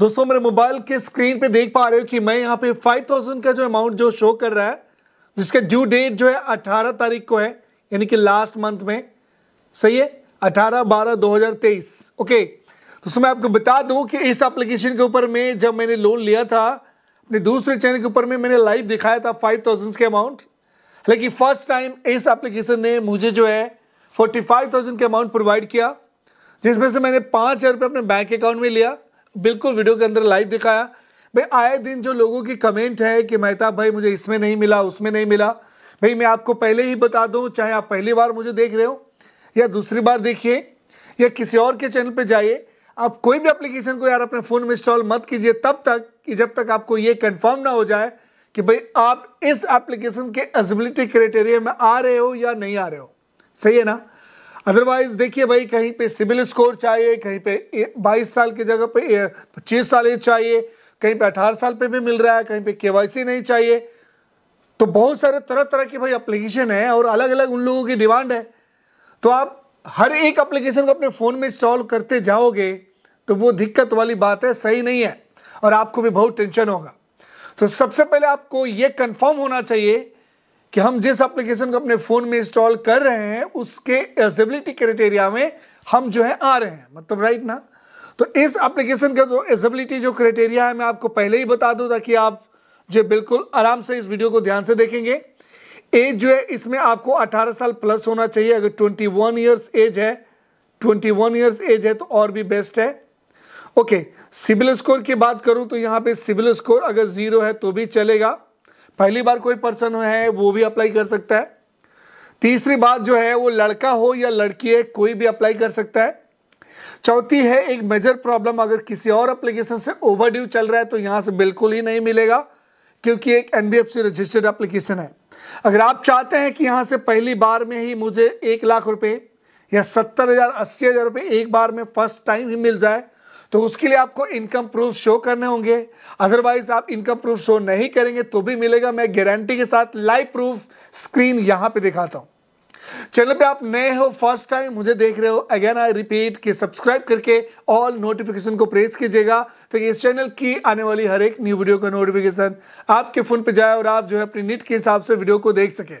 दोस्तों मेरे मोबाइल के स्क्रीन पे देख पा रहे हो कि मैं यहाँ पे 5000 का जो अमाउंट जो शो कर रहा है जिसका ड्यू डेट जो है 18 तारीख को है यानी कि लास्ट मंथ में सही है 18 बारह 2023 ओके दोस्तों मैं आपको बता दूं कि इस एप्लीकेशन के ऊपर में जब मैंने लोन लिया था अपने दूसरे चैनल के ऊपर में मैंने लाइव दिखाया था फाइव थाउजेंड के अमाउंट लेकिन फर्स्ट टाइम इस एप्लीकेशन ने मुझे जो है फोर्टी फाइव थाउजेंड के अमाउंट प्रोवाइड किया जिसमें से मैंने पाँच हज़ार रुपये अपने बैंक अकाउंट में लिया बिल्कुल वीडियो के अंदर लाइव दिखाया भाई आए दिन जो लोगों की कमेंट है कि मेहताब भाई मुझे इसमें नहीं मिला उसमें नहीं मिला भाई मैं आपको पहले ही बता दूं चाहे आप पहली बार मुझे देख रहे हो या दूसरी बार देखिए या किसी और के चैनल पे जाइए आप कोई भी एप्लीकेशन को यार अपने फ़ोन में इंस्टॉल मत कीजिए तब तक कि जब तक आपको ये कंफर्म ना हो जाए कि भाई आप इस एप्लीकेशन के एजिबिलिटी क्राइटेरिया में आ रहे हो या नहीं आ रहे हो सही है ना अदरवाइज देखिए भाई कहीं पे सिविल स्कोर चाहिए कहीं पे 22 साल की जगह पे 25 साल एज चाहिए कहीं पे 18 साल पे भी मिल रहा है कहीं पे केवाईसी नहीं चाहिए तो बहुत सारे तरह तरह के भाई अप्लीकेशन है और अलग अलग उन लोगों की डिमांड है तो आप हर एक अप्लीकेशन को अपने फ़ोन में इंस्टॉल करते जाओगे तो वो दिक्कत वाली बात है सही नहीं है और आपको भी बहुत टेंशन होगा तो सबसे पहले आपको ये कंफर्म होना चाहिए कि हम जिस एप्लीकेशन को अपने फ़ोन में इंस्टॉल कर रहे हैं उसके एजिबिलिटी uh, क्राइटेरिया में हम जो है आ रहे हैं मतलब राइट ना तो इस एप्लीकेशन का जो एजिबिलिटी जो क्राइटेरिया है मैं आपको पहले ही बता दूं ताकि आप जो बिल्कुल आराम से इस वीडियो को ध्यान से देखेंगे एज जो है इसमें आपको 18 साल प्लस होना चाहिए अगर 21 इयर्स एज है 21 इयर्स एज है तो और भी बेस्ट है ओके सिविल स्कोर की बात करूं तो यहाँ पे सिविल स्कोर अगर जीरो है तो भी चलेगा पहली बार कोई पर्सन है वो भी अप्लाई कर सकता है तीसरी बात जो है वो लड़का हो या लड़की है कोई भी अप्लाई कर सकता है चौथी है एक मेजर प्रॉब्लम अगर किसी और एप्लीकेशन से ओवरड्यू चल रहा है तो यहाँ से बिल्कुल ही नहीं मिलेगा क्योंकि एक एनबीएफसी रजिस्टर्ड एप्लीकेशन है अगर आप चाहते हैं कि यहाँ से पहली बार में ही मुझे एक लाख रुपए या सत्तर हज़ार अस्सी हज़ार रुपये एक बार में फर्स्ट टाइम ही मिल जाए तो उसके लिए आपको इनकम प्रूफ शो करने होंगे अदरवाइज आप इनकम प्रूफ शो नहीं करेंगे तो भी मिलेगा मैं गारंटी के साथ लाइव प्रूफ स्क्रीन यहां पे दिखाता हूं चैनल पे आप नए हो फर्स्ट टाइम मुझे देख रहे हो अगेन आई रिपीट कि सब्सक्राइब करके ऑल नोटिफिकेशन को प्रेस कीजिएगा तो इस चैनल की आने वाली हर एक न्यू वीडियो का नोटिफिकेशन आपके फोन पे जाए और आप जो है अपनी नीट के हिसाब से वीडियो को देख सके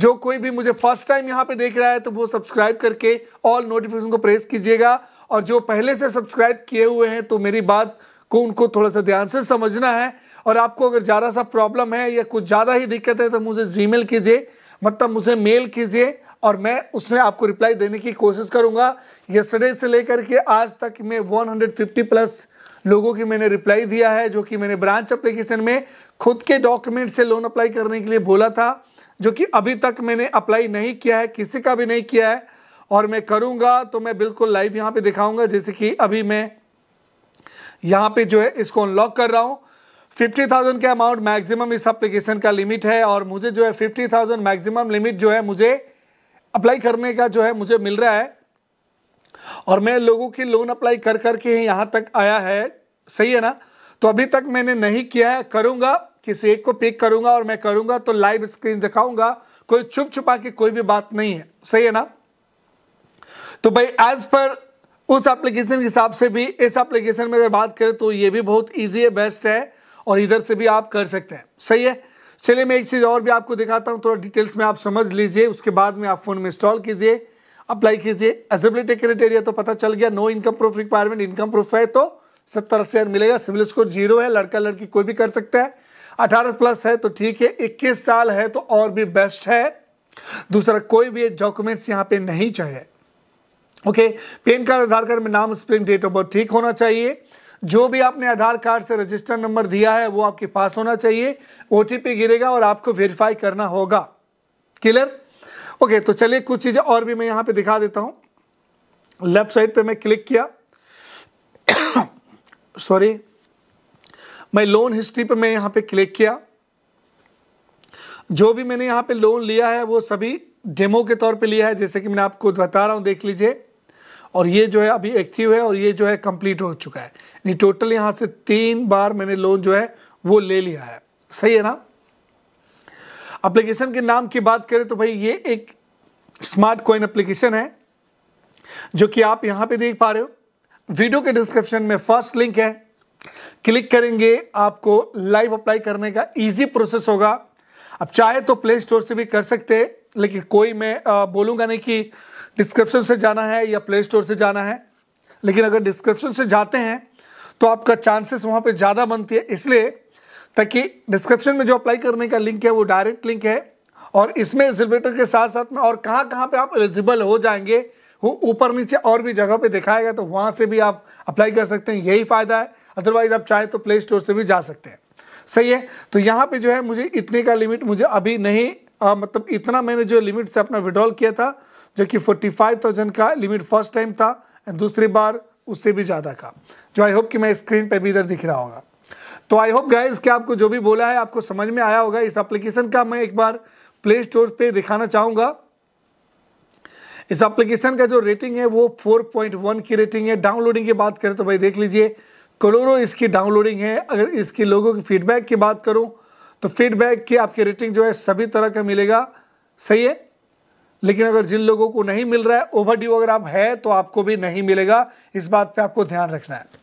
जो कोई भी मुझे फर्स्ट टाइम यहाँ पे देख रहा है तो वो सब्सक्राइब करके ऑल नोटिफिकेशन को प्रेस कीजिएगा और जो पहले से सब्सक्राइब किए हुए हैं तो मेरी बात को उनको थोड़ा सा ध्यान से समझना है और आपको अगर ज़्यादा सा प्रॉब्लम है या कुछ ज़्यादा ही दिक्कत है तो मुझे जी कीजिए मतलब मुझे मेल कीजिए और मैं उसमें आपको रिप्लाई देने की कोशिश करूंगा यस्टरडे से लेकर के आज तक मैं 150 प्लस लोगों की मैंने रिप्लाई दिया है जो कि मैंने ब्रांच अप्लीकेशन में खुद के डॉक्यूमेंट से लोन अप्लाई करने के लिए बोला था जो कि अभी तक मैंने अप्लाई नहीं किया है किसी का भी नहीं किया है और मैं करूंगा तो मैं बिल्कुल लाइव यहाँ पे दिखाऊंगा जैसे कि अभी मैं यहाँ पे जो है इसको अनलॉक कर रहा हूँ फिफ्टी थाउजेंड के अमाउंट मैक्सिमम इस एप्लीकेशन का लिमिट है और मुझे जो है फिफ्टी थाउजेंड मैक्सिमम लिमिट जो है मुझे अप्लाई करने का जो है मुझे मिल रहा है और मैं लोगों की लोन अप्लाई कर करके यहाँ तक आया है सही है ना तो अभी तक मैंने नहीं किया है करूँगा किसी एक को पिक करूंगा और मैं करूँगा तो लाइव स्क्रीन दिखाऊंगा कोई छुप छुपा के कोई भी बात नहीं है सही है ना तो भाई एज पर उस एप्लीकेशन के हिसाब से भी इस एप्लीकेशन में अगर बात करें तो ये भी बहुत ईजी है बेस्ट है और इधर से भी आप कर सकते हैं सही है चलिए मैं एक चीज़ और भी आपको दिखाता हूँ थोड़ा डिटेल्स में आप समझ लीजिए उसके बाद में आप फ़ोन में इंस्टॉल कीजिए अप्लाई कीजिए एजिबिलिटी क्राइटेरिया तो पता चल गया no income proof requirement income proof है तो सत्तर अस्सी मिलेगा सिविल स्कोर जीरो है लड़का लड़की कोई भी कर सकता है अठारह प्लस है तो ठीक है इक्कीस साल है तो और भी बेस्ट है दूसरा कोई भी डॉक्यूमेंट्स यहाँ पे नहीं चाहिए okay pan card Aadhaar card में नाम स्प्लिंग डेट ऑफ बर्थ ठीक होना चाहिए जो भी आपने आधार कार्ड से रजिस्टर नंबर दिया है वो आपके पास होना चाहिए ओ गिरेगा और आपको वेरीफाई करना होगा क्लियर ओके तो चलिए कुछ चीज़ें और भी मैं यहाँ पे दिखा देता हूँ लेफ्ट साइड पे मैं क्लिक किया सॉरी मैं लोन हिस्ट्री पे मैं यहाँ पे क्लिक किया जो भी मैंने यहाँ पे लोन लिया है वो सभी डेमो के तौर पे लिया है जैसे कि मैंने आपको बता रहा हूँ देख लीजिए और ये जो है अभी एक्टिव है और ये जो है कंप्लीट हो चुका है यानी टोटल यहाँ से तीन बार मैंने लोन जो है वो ले लिया है सही है ना एप्लीकेशन के नाम की बात करें तो भाई ये एक स्मार्ट कॉइन एप्लीकेशन है जो कि आप यहाँ पे देख पा रहे हो वीडियो के डिस्क्रिप्शन में फर्स्ट लिंक है क्लिक करेंगे आपको लाइव अप्लाई करने का इजी प्रोसेस होगा आप चाहे तो प्ले स्टोर से भी कर सकते लेकिन कोई मैं बोलूंगा नहीं कि डिस्क्रिप्शन से जाना है या प्ले स्टोर से जाना है लेकिन अगर डिस्क्रिप्शन से जाते हैं तो आपका चांसेस वहाँ पर ज़्यादा बनती है इसलिए ताकि डिस्क्रिप्शन में जो अप्लाई करने का लिंक है वो डायरेक्ट लिंक है और इसमें एलिजिबिलिटर के साथ साथ में और कहाँ कहाँ पे आप एलिजिबल हो जाएंगे वो ऊपर नीचे और भी जगह पे दिखाएगा तो वहाँ से भी आप अप्लाई कर सकते हैं यही फ़ायदा है अदरवाइज आप चाहे तो प्ले स्टोर से भी जा सकते हैं सही है तो यहाँ पे जो है मुझे इतने का लिमिट मुझे अभी नहीं आ, मतलब इतना मैंने जो लिमिट से अपना विड्रॉल किया था जो कि 45,000 का लिमिट फर्स्ट टाइम था एंड दूसरी बार उससे भी ज़्यादा का जो आई होप कि मैं स्क्रीन पर भी इधर दिख रहा होगा तो आई होप गाइज कि आपको जो भी बोला है आपको समझ में आया होगा इस एप्लीकेशन का मैं एक बार प्ले स्टोर पर दिखाना चाहूँगा इस एप्लीकेशन का जो रेटिंग है वो 4.1 की रेटिंग है डाउनलोडिंग की बात करें तो भाई देख लीजिए करोड़ों इसकी डाउनलोडिंग है अगर इसके लोगों की फीडबैक की बात करूं तो फीडबैक की आपकी रेटिंग जो है सभी तरह का मिलेगा सही है लेकिन अगर जिन लोगों को नहीं मिल रहा है ओवर ड्यू अगर आप है तो आपको भी नहीं मिलेगा इस बात पे आपको ध्यान रखना है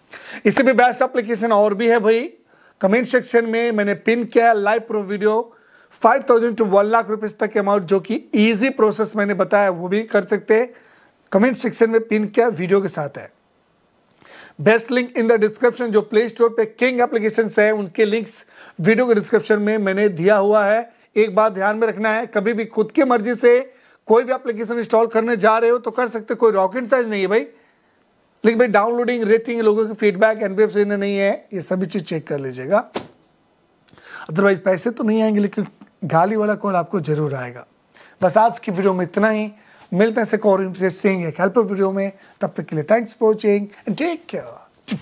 इससे भी बेस्ट एप्लीकेशन और भी है भाई कमेंट सेक्शन में मैंने पिन किया है live pro video 5000 to one lakh rupees तक अमाउंट जो कि इजी प्रोसेस मैंने बताया वो भी कर सकते हैं कमेंट सेक्शन में पिन किया वीडियो के साथ है best link in the description जो प्ले स्टोर पे किंग एप्लीकेशन है उनके लिंक्स वीडियो के डिस्क्रिप्शन में मैंने दिया हुआ है एक बात ध्यान में रखना है कभी भी खुद की मर्जी से कोई भी एप्लीकेशन इंस्टॉल करने जा रहे हो तो कर सकते कोई रॉकेट साइज नहीं है भाई लेकिन भाई डाउनलोडिंग रेटिंग लोगों की फीडबैक एनबीएफ नहीं है ये सभी चीज़ चेक कर लीजिएगा अदरवाइज पैसे तो नहीं आएंगे लेकिन गाली वाला कॉल आपको जरूर आएगा बस आज की वीडियो में इतना ही मिलते हैं से और इनसे हेल्पर वीडियो में तब तक के लिए thanks for watching and take care